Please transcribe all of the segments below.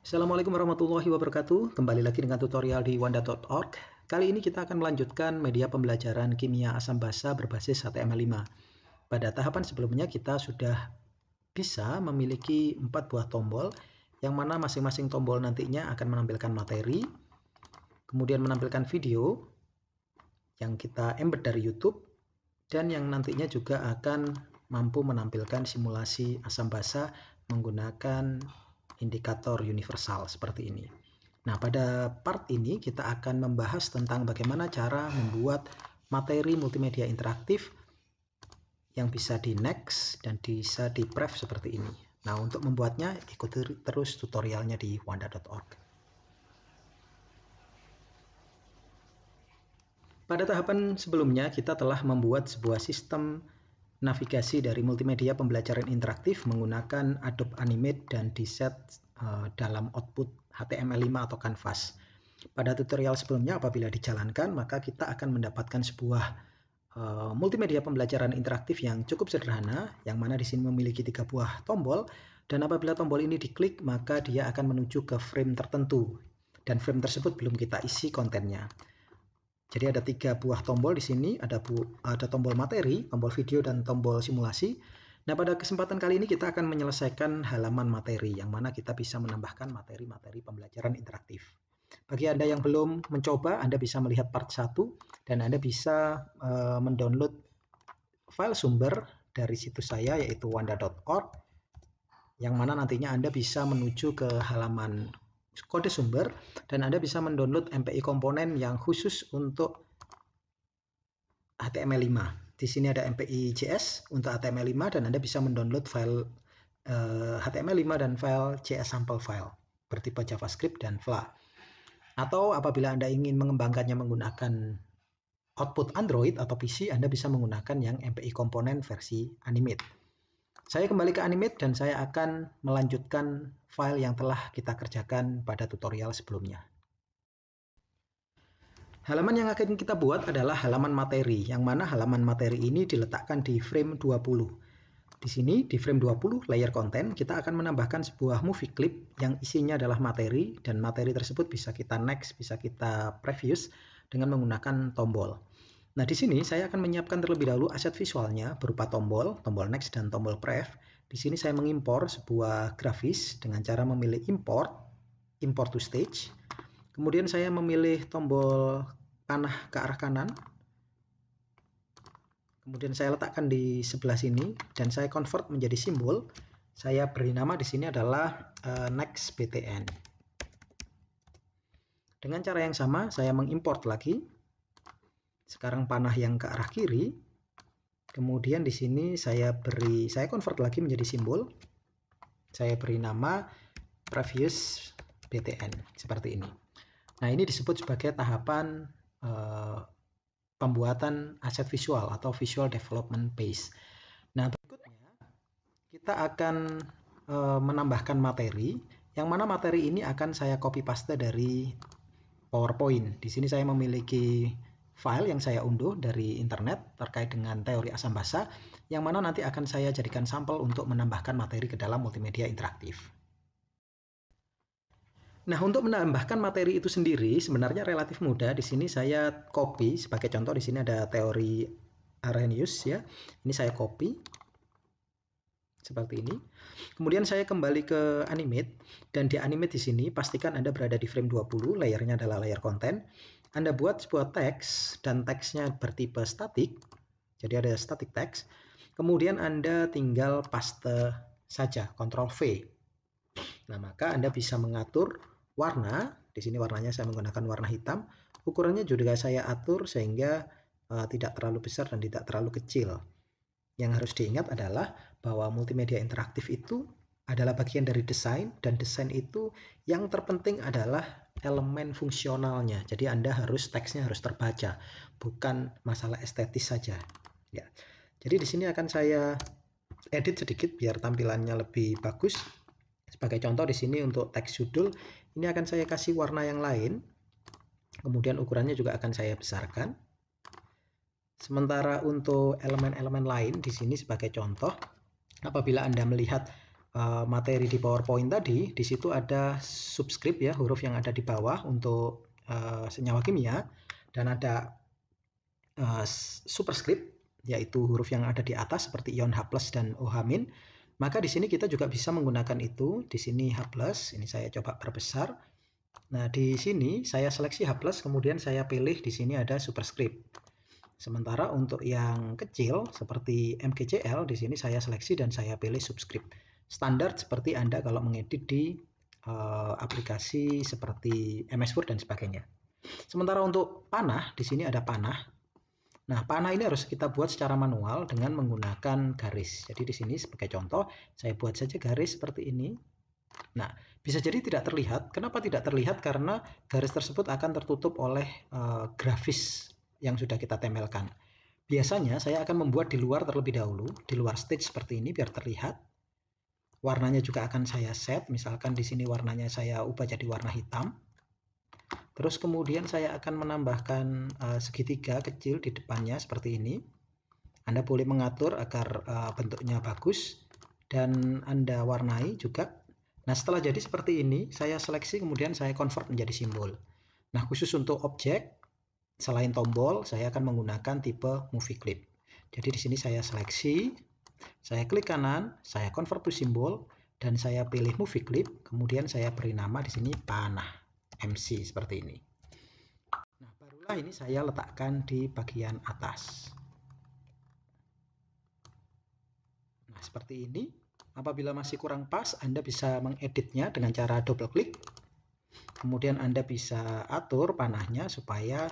Assalamualaikum warahmatullahi wabarakatuh. Kembali lagi dengan tutorial di wanda.org. Kali ini kita akan melanjutkan media pembelajaran kimia asam basa berbasis HTML5. Pada tahapan sebelumnya kita sudah bisa memiliki empat buah tombol yang mana masing-masing tombol nantinya akan menampilkan materi, kemudian menampilkan video yang kita embed dari YouTube dan yang nantinya juga akan mampu menampilkan simulasi asam basa menggunakan indikator universal seperti ini. Nah, pada part ini kita akan membahas tentang bagaimana cara membuat materi multimedia interaktif yang bisa di next dan bisa di prep seperti ini. Nah, untuk membuatnya ikuti terus tutorialnya di wanda.org. Pada tahapan sebelumnya kita telah membuat sebuah sistem navigasi dari multimedia pembelajaran interaktif menggunakan Adobe Animate dan diset uh, dalam output HTML5 atau Canvas. Pada tutorial sebelumnya apabila dijalankan maka kita akan mendapatkan sebuah Uh, multimedia pembelajaran interaktif yang cukup sederhana, yang mana di sini memiliki tiga buah tombol, dan apabila tombol ini diklik, maka dia akan menuju ke frame tertentu, dan frame tersebut belum kita isi kontennya. Jadi ada tiga buah tombol di sini, ada bu, ada tombol materi, tombol video, dan tombol simulasi. Nah pada kesempatan kali ini kita akan menyelesaikan halaman materi, yang mana kita bisa menambahkan materi-materi pembelajaran interaktif. Bagi Anda yang belum mencoba, Anda bisa melihat part 1, dan Anda bisa uh, mendownload file sumber dari situs saya, yaitu wanda.org, yang mana nantinya Anda bisa menuju ke halaman kode sumber dan Anda bisa mendownload MPI komponen yang khusus untuk HTML5. Di sini ada MPI JS untuk HTML5 dan Anda bisa mendownload file eh, HTML5 dan file JS sample file bertipe JavaScript dan FLA. Atau apabila Anda ingin mengembangkannya menggunakan output Android atau PC, Anda bisa menggunakan yang MPI komponen versi animate. Saya kembali ke Animate dan saya akan melanjutkan file yang telah kita kerjakan pada tutorial sebelumnya. Halaman yang akan kita buat adalah halaman materi, yang mana halaman materi ini diletakkan di frame 20. Di sini, di frame 20, layer konten, kita akan menambahkan sebuah movie clip yang isinya adalah materi, dan materi tersebut bisa kita next, bisa kita previous dengan menggunakan tombol. Nah, di sini saya akan menyiapkan terlebih dahulu aset visualnya berupa tombol, tombol next dan tombol pref. Di sini saya mengimpor sebuah grafis dengan cara memilih import, import to stage. Kemudian saya memilih tombol panah ke arah kanan. Kemudian saya letakkan di sebelah sini dan saya convert menjadi simbol. Saya beri nama di sini adalah uh, next btn. Dengan cara yang sama saya mengimport lagi sekarang panah yang ke arah kiri. Kemudian di sini saya beri, saya convert lagi menjadi simbol. Saya beri nama previous BTN seperti ini. Nah ini disebut sebagai tahapan uh, pembuatan aset visual atau visual development base. Nah berikutnya kita akan uh, menambahkan materi yang mana materi ini akan saya copy paste dari PowerPoint. Di sini saya memiliki file yang saya unduh dari internet terkait dengan teori asam basa yang mana nanti akan saya jadikan sampel untuk menambahkan materi ke dalam multimedia interaktif. Nah, untuk menambahkan materi itu sendiri sebenarnya relatif mudah. Di sini saya copy sebagai contoh di sini ada teori Arrhenius ya. Ini saya copy seperti ini. Kemudian saya kembali ke animate dan di animate di sini pastikan Anda berada di frame 20, layernya adalah layer konten. Anda buat sebuah teks dan teksnya bertipe statik, jadi ada static text, kemudian Anda tinggal paste saja, Ctrl V. Nah, maka Anda bisa mengatur warna, di sini warnanya saya menggunakan warna hitam, ukurannya juga saya atur sehingga uh, tidak terlalu besar dan tidak terlalu kecil. Yang harus diingat adalah bahwa multimedia interaktif itu adalah bagian dari desain dan desain itu yang terpenting adalah elemen fungsionalnya. Jadi Anda harus teksnya harus terbaca, bukan masalah estetis saja. Ya. Jadi di sini akan saya edit sedikit biar tampilannya lebih bagus. Sebagai contoh di sini untuk teks judul ini akan saya kasih warna yang lain. Kemudian ukurannya juga akan saya besarkan. Sementara untuk elemen-elemen lain di sini sebagai contoh apabila Anda melihat Eh, materi di PowerPoint tadi, di situ ada subscript ya, huruf yang ada di bawah untuk eh, senyawa kimia, dan ada eh, superscript, yaitu huruf yang ada di atas seperti ion H+, dan OH-. Maka di sini kita juga bisa menggunakan itu, di sini H+, ini saya coba perbesar. Nah, di sini saya seleksi H+, kemudian saya pilih di sini ada superscript. Sementara untuk yang kecil seperti MGCL di sini saya seleksi dan saya pilih subscript standar seperti Anda kalau mengedit di uh, aplikasi seperti MS Word dan sebagainya. Sementara untuk panah, di sini ada panah. Nah, panah ini harus kita buat secara manual dengan menggunakan garis. Jadi di sini sebagai contoh, saya buat saja garis seperti ini. Nah, bisa jadi tidak terlihat. Kenapa tidak terlihat? Karena garis tersebut akan tertutup oleh uh, grafis yang sudah kita tempelkan. Biasanya saya akan membuat di luar terlebih dahulu, di luar stage seperti ini biar terlihat warnanya juga akan saya set misalkan di sini warnanya saya ubah jadi warna hitam terus kemudian saya akan menambahkan eh, segitiga kecil di depannya seperti ini Anda boleh mengatur agar eh, bentuknya bagus dan Anda warnai juga Nah setelah jadi seperti ini saya seleksi kemudian saya convert menjadi simbol Nah khusus untuk objek selain tombol saya akan menggunakan tipe movie clip jadi di sini saya seleksi saya klik kanan, saya convert to symbol, dan saya pilih movie clip, kemudian saya beri nama di sini panah MC seperti ini. Nah, barulah ini saya letakkan di bagian atas. Nah, seperti ini. Apabila masih kurang pas, Anda bisa mengeditnya dengan cara double klik. Kemudian Anda bisa atur panahnya supaya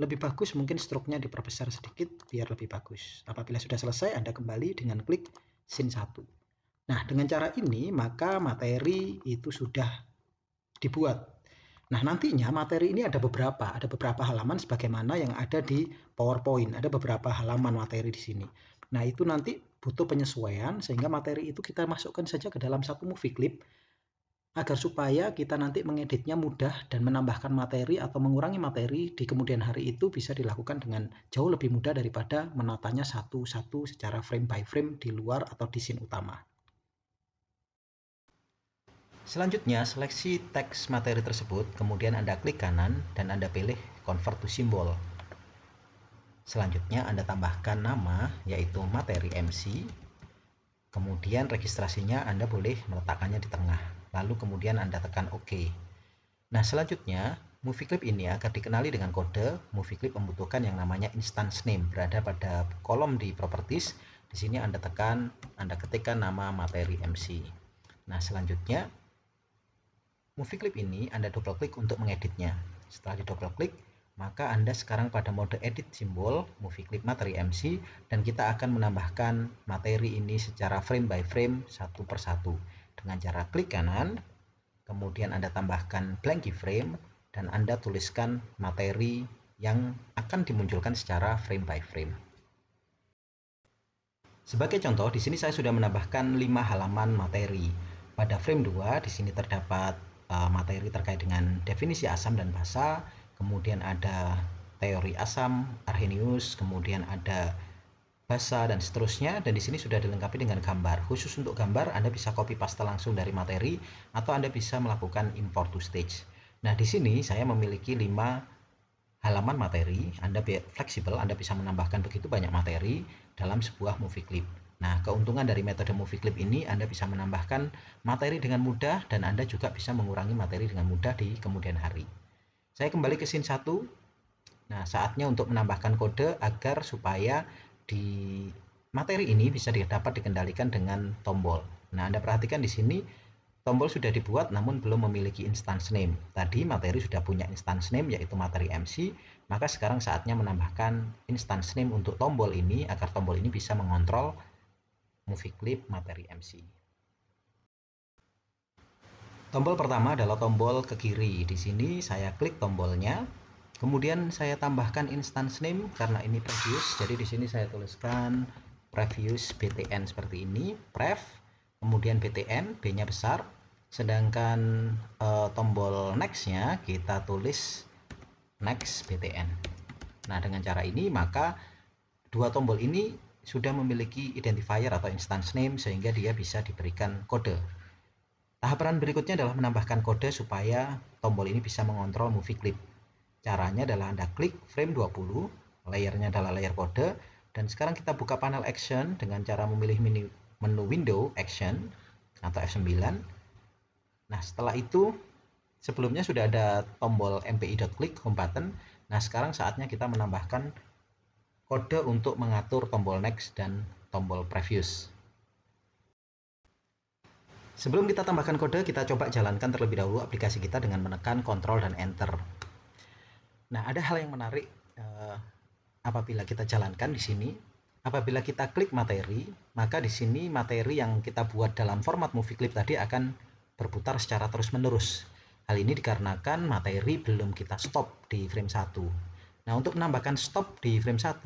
lebih bagus mungkin stroke-nya diperbesar sedikit biar lebih bagus. Apabila sudah selesai, Anda kembali dengan klik scene 1. Nah, dengan cara ini maka materi itu sudah dibuat. Nah, nantinya materi ini ada beberapa, ada beberapa halaman sebagaimana yang ada di PowerPoint. Ada beberapa halaman materi di sini. Nah, itu nanti butuh penyesuaian sehingga materi itu kita masukkan saja ke dalam satu movie clip agar supaya kita nanti mengeditnya mudah dan menambahkan materi atau mengurangi materi di kemudian hari itu bisa dilakukan dengan jauh lebih mudah daripada menatanya satu-satu secara frame by frame di luar atau di scene utama. Selanjutnya, seleksi teks materi tersebut, kemudian Anda klik kanan dan Anda pilih Convert to Symbol. Selanjutnya, Anda tambahkan nama, yaitu materi MC. Kemudian registrasinya Anda boleh meletakkannya di tengah lalu kemudian Anda tekan OK. Nah, selanjutnya, movie clip ini ya, agar dikenali dengan kode, movie clip membutuhkan yang namanya instance name, berada pada kolom di properties. Di sini Anda tekan, Anda ketikkan nama materi MC. Nah, selanjutnya, movie clip ini Anda double klik untuk mengeditnya. Setelah di double klik, maka Anda sekarang pada mode edit simbol movie clip materi MC dan kita akan menambahkan materi ini secara frame by frame satu persatu dengan cara klik kanan, kemudian Anda tambahkan blank keyframe, dan Anda tuliskan materi yang akan dimunculkan secara frame by frame. Sebagai contoh, di sini saya sudah menambahkan 5 halaman materi. Pada frame 2, di sini terdapat eh, materi terkait dengan definisi asam dan basa, kemudian ada teori asam, Arrhenius, kemudian ada bahasa dan seterusnya dan di sini sudah dilengkapi dengan gambar khusus untuk gambar Anda bisa copy paste langsung dari materi atau Anda bisa melakukan import to stage nah di sini saya memiliki 5 halaman materi Anda fleksibel Anda bisa menambahkan begitu banyak materi dalam sebuah movie clip nah keuntungan dari metode movie clip ini Anda bisa menambahkan materi dengan mudah dan Anda juga bisa mengurangi materi dengan mudah di kemudian hari saya kembali ke scene 1 Nah, saatnya untuk menambahkan kode agar supaya di materi ini bisa dapat dikendalikan dengan tombol. Nah, Anda perhatikan di sini tombol sudah dibuat namun belum memiliki instance name. Tadi materi sudah punya instance name yaitu materi MC, maka sekarang saatnya menambahkan instance name untuk tombol ini agar tombol ini bisa mengontrol movie clip materi MC. Tombol pertama adalah tombol ke kiri. Di sini saya klik tombolnya, kemudian saya tambahkan instance name karena ini previous jadi di sini saya tuliskan previous btn seperti ini prev kemudian btn b nya besar sedangkan e, tombol next-nya kita tulis next btn nah dengan cara ini maka dua tombol ini sudah memiliki identifier atau instance name sehingga dia bisa diberikan kode tahapan berikutnya adalah menambahkan kode supaya tombol ini bisa mengontrol movie clip Caranya adalah Anda klik frame 20, layernya adalah layer kode, dan sekarang kita buka panel action dengan cara memilih menu, window action atau F9. Nah, setelah itu sebelumnya sudah ada tombol mpi.click home button. Nah, sekarang saatnya kita menambahkan kode untuk mengatur tombol next dan tombol previous. Sebelum kita tambahkan kode, kita coba jalankan terlebih dahulu aplikasi kita dengan menekan Ctrl dan Enter. Nah, ada hal yang menarik eh, apabila kita jalankan di sini. Apabila kita klik materi, maka di sini materi yang kita buat dalam format movie clip tadi akan berputar secara terus-menerus. Hal ini dikarenakan materi belum kita stop di frame 1. Nah, untuk menambahkan stop di frame 1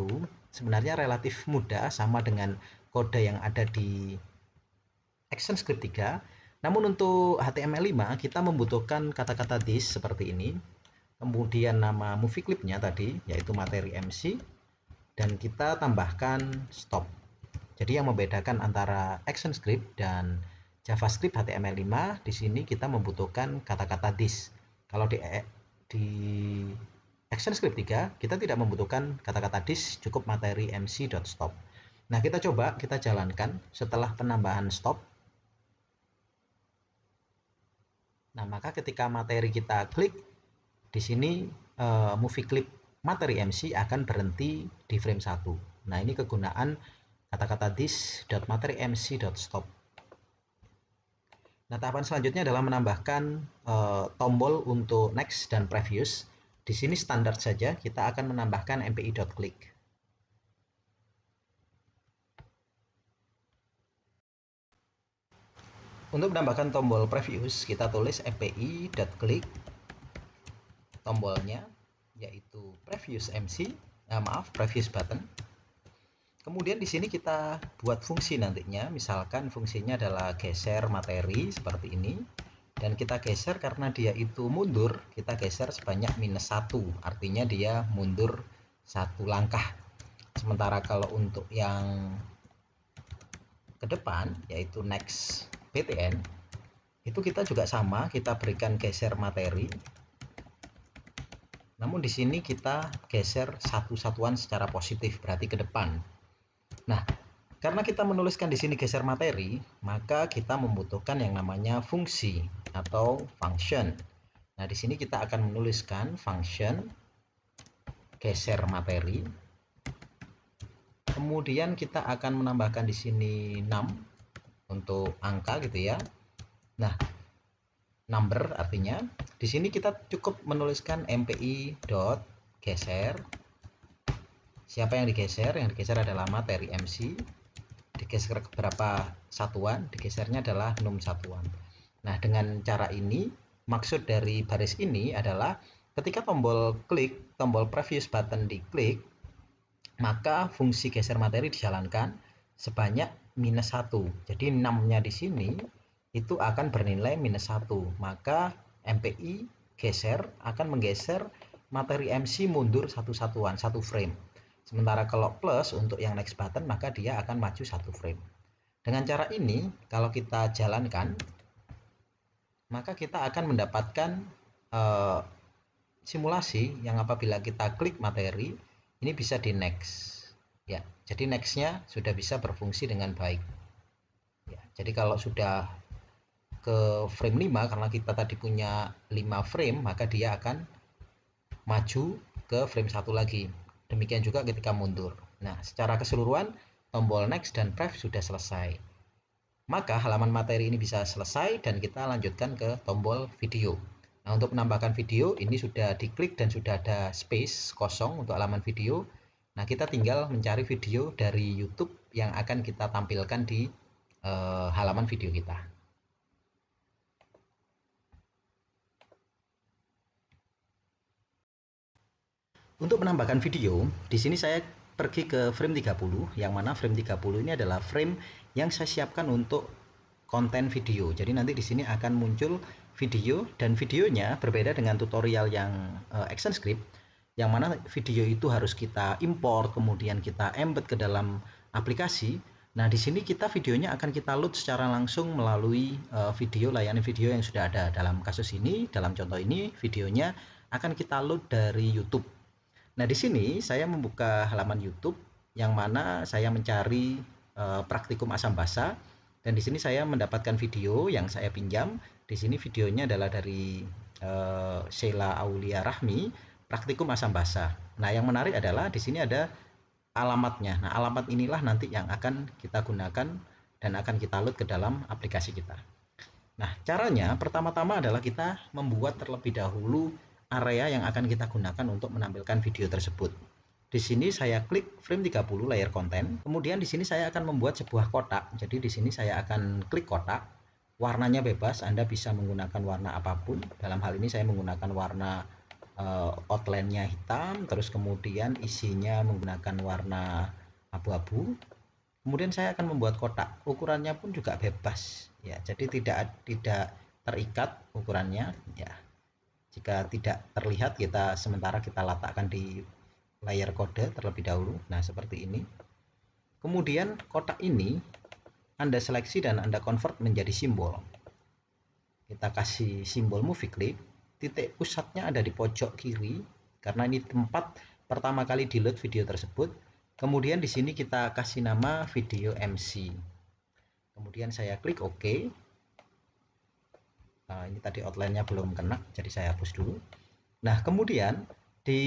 sebenarnya relatif mudah sama dengan kode yang ada di action script 3. Namun untuk HTML5 kita membutuhkan kata-kata this seperti ini kemudian nama movie clipnya tadi yaitu materi MC dan kita tambahkan stop jadi yang membedakan antara action script dan JavaScript HTML5 di sini kita membutuhkan kata-kata this kalau di eh, di action script 3 kita tidak membutuhkan kata-kata this cukup materi mc.stop nah kita coba kita jalankan setelah penambahan stop Nah, maka ketika materi kita klik di sini uh, movie clip materi MC akan berhenti di frame 1. Nah, ini kegunaan kata-kata this dot dot materi MC stop. Nah, tahapan selanjutnya adalah menambahkan uh, tombol untuk next dan previous. Di sini standar saja, kita akan menambahkan MPI dot click. Untuk menambahkan tombol previous, kita tulis mpi.click tombolnya yaitu previous MC, eh, maaf previous button. Kemudian di sini kita buat fungsi nantinya, misalkan fungsinya adalah geser materi seperti ini dan kita geser karena dia itu mundur, kita geser sebanyak minus satu, artinya dia mundur satu langkah. Sementara kalau untuk yang ke depan yaitu next PTN itu kita juga sama kita berikan geser materi namun di sini kita geser satu satuan secara positif, berarti ke depan. Nah, karena kita menuliskan di sini geser materi, maka kita membutuhkan yang namanya fungsi atau function. Nah, di sini kita akan menuliskan function geser materi. Kemudian kita akan menambahkan di sini 6 untuk angka gitu ya. Nah, number artinya di sini kita cukup menuliskan MPI dot geser siapa yang digeser yang digeser adalah materi MC digeser ke berapa satuan digesernya adalah num satuan nah dengan cara ini maksud dari baris ini adalah ketika tombol klik tombol previous button diklik maka fungsi geser materi dijalankan sebanyak minus satu. jadi 6 nya di sini itu akan bernilai minus 1 maka MPI geser akan menggeser materi MC mundur satu satuan satu frame sementara kalau plus untuk yang next button maka dia akan maju satu frame dengan cara ini kalau kita jalankan maka kita akan mendapatkan uh, simulasi yang apabila kita klik materi ini bisa di next ya jadi nextnya sudah bisa berfungsi dengan baik ya, jadi kalau sudah ke frame 5 karena kita tadi punya 5 frame maka dia akan maju ke frame 1 lagi demikian juga ketika mundur nah secara keseluruhan tombol next dan prev sudah selesai maka halaman materi ini bisa selesai dan kita lanjutkan ke tombol video nah untuk menambahkan video ini sudah diklik dan sudah ada space kosong untuk halaman video nah kita tinggal mencari video dari YouTube yang akan kita tampilkan di uh, halaman video kita Untuk menambahkan video, di sini saya pergi ke frame 30, yang mana frame 30 ini adalah frame yang saya siapkan untuk konten video. Jadi nanti di sini akan muncul video dan videonya berbeda dengan tutorial yang uh, action script yang mana video itu harus kita import kemudian kita embed ke dalam aplikasi. Nah, di sini kita videonya akan kita load secara langsung melalui uh, video layanan video yang sudah ada. Dalam kasus ini, dalam contoh ini videonya akan kita load dari YouTube. Nah, di sini saya membuka halaman YouTube yang mana saya mencari e, praktikum asam basa dan di sini saya mendapatkan video yang saya pinjam. Di sini videonya adalah dari e, Sheila Aulia Rahmi, praktikum asam basa. Nah, yang menarik adalah di sini ada alamatnya. Nah, alamat inilah nanti yang akan kita gunakan dan akan kita load ke dalam aplikasi kita. Nah, caranya pertama-tama adalah kita membuat terlebih dahulu area yang akan kita gunakan untuk menampilkan video tersebut. Di sini saya klik frame 30 layer konten. Kemudian di sini saya akan membuat sebuah kotak. Jadi di sini saya akan klik kotak. Warnanya bebas, Anda bisa menggunakan warna apapun. Dalam hal ini saya menggunakan warna uh, outline-nya hitam, terus kemudian isinya menggunakan warna abu-abu. Kemudian saya akan membuat kotak. Ukurannya pun juga bebas ya. Jadi tidak tidak terikat ukurannya ya. Jika tidak terlihat, kita sementara kita letakkan di layer kode terlebih dahulu. Nah, seperti ini. Kemudian kotak ini Anda seleksi dan Anda convert menjadi simbol. Kita kasih simbol movie clip. Titik pusatnya ada di pojok kiri karena ini tempat pertama kali di load video tersebut. Kemudian di sini kita kasih nama video MC. Kemudian saya klik OK. Nah, ini tadi outline-nya belum kena, jadi saya hapus dulu. Nah, kemudian di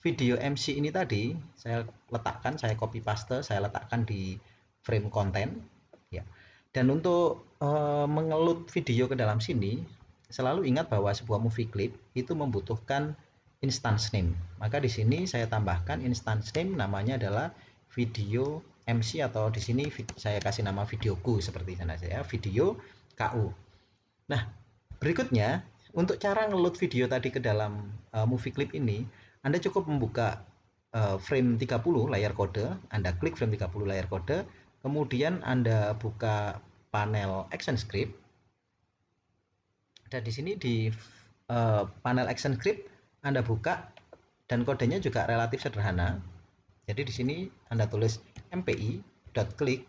video MC ini tadi saya letakkan, saya copy paste, saya letakkan di frame konten ya. Dan untuk e, mengelut video ke dalam sini, selalu ingat bahwa sebuah movie clip itu membutuhkan instance name. Maka di sini saya tambahkan instance name namanya adalah video MC atau di sini saya kasih nama videoku seperti sana saya video KU. Nah, berikutnya untuk cara ngeload video tadi ke dalam uh, movie clip ini, Anda cukup membuka uh, frame 30 layar kode, Anda klik frame 30 layar kode, kemudian Anda buka panel action script. Dan di sini di uh, panel action script Anda buka dan kodenya juga relatif sederhana. Jadi di sini Anda tulis mpi.click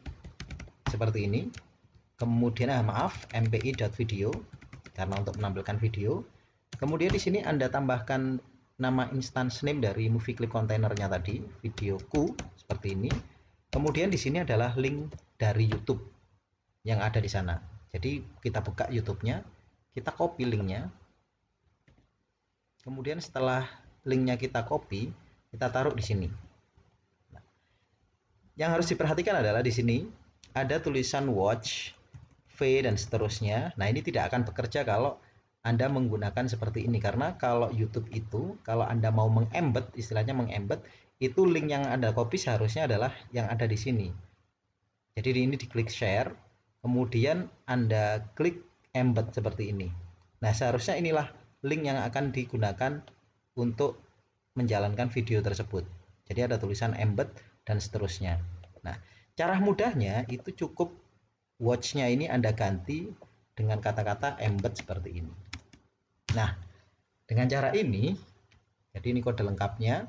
seperti ini kemudian ah, maaf mpi.video karena untuk menampilkan video kemudian di sini Anda tambahkan nama instance name dari movie clip containernya tadi videoku seperti ini kemudian di sini adalah link dari YouTube yang ada di sana jadi kita buka YouTube-nya kita copy linknya kemudian setelah linknya kita copy kita taruh di sini nah, yang harus diperhatikan adalah di sini ada tulisan watch V dan seterusnya. Nah, ini tidak akan bekerja kalau Anda menggunakan seperti ini karena kalau YouTube itu kalau Anda mau mengembed, istilahnya mengembed, itu link yang Anda copy seharusnya adalah yang ada di sini. Jadi di ini diklik share, kemudian Anda klik embed seperti ini. Nah, seharusnya inilah link yang akan digunakan untuk menjalankan video tersebut. Jadi ada tulisan embed dan seterusnya. Nah, cara mudahnya itu cukup Watchnya ini Anda ganti dengan kata-kata embed seperti ini. Nah, dengan cara ini, jadi ini kode lengkapnya,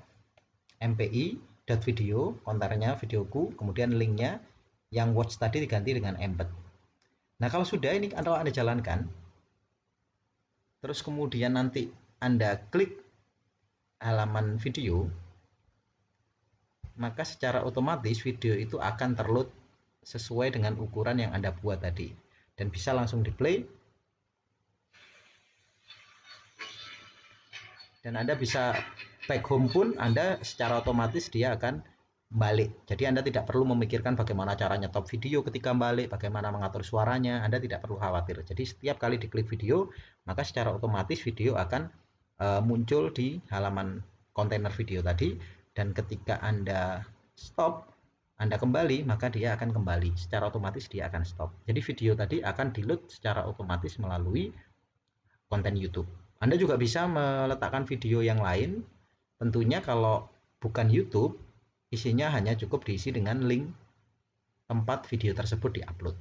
mpi.video, kontarnya videoku, kemudian linknya yang watch tadi diganti dengan embed. Nah, kalau sudah ini kalau Anda jalankan, terus kemudian nanti Anda klik halaman video, maka secara otomatis video itu akan terload sesuai dengan ukuran yang Anda buat tadi dan bisa langsung di play dan Anda bisa back home pun Anda secara otomatis dia akan balik jadi Anda tidak perlu memikirkan bagaimana caranya top video ketika balik bagaimana mengatur suaranya Anda tidak perlu khawatir jadi setiap kali diklik video maka secara otomatis video akan uh, muncul di halaman kontainer video tadi dan ketika Anda stop anda kembali, maka dia akan kembali. Secara otomatis dia akan stop. Jadi video tadi akan di-load secara otomatis melalui konten YouTube. Anda juga bisa meletakkan video yang lain. Tentunya kalau bukan YouTube, isinya hanya cukup diisi dengan link tempat video tersebut di upload.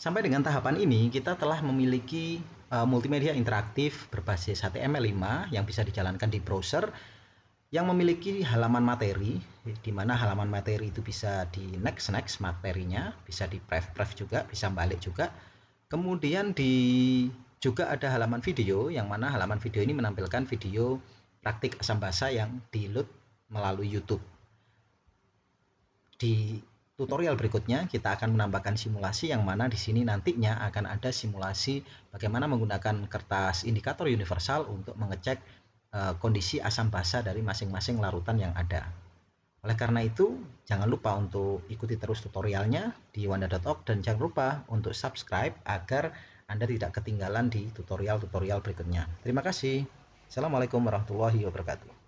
Sampai dengan tahapan ini, kita telah memiliki Eh, multimedia interaktif berbasis HTML5 yang bisa dijalankan di browser yang memiliki halaman materi di mana halaman materi itu bisa di next next materinya bisa di pref pref juga bisa balik juga kemudian di juga ada halaman video yang mana halaman video ini menampilkan video praktik asam basa yang di load melalui YouTube di tutorial berikutnya kita akan menambahkan simulasi yang mana di sini nantinya akan ada simulasi bagaimana menggunakan kertas indikator universal untuk mengecek uh, kondisi asam basa dari masing-masing larutan yang ada. Oleh karena itu, jangan lupa untuk ikuti terus tutorialnya di wanda.org dan jangan lupa untuk subscribe agar Anda tidak ketinggalan di tutorial-tutorial berikutnya. Terima kasih. Assalamualaikum warahmatullahi wabarakatuh.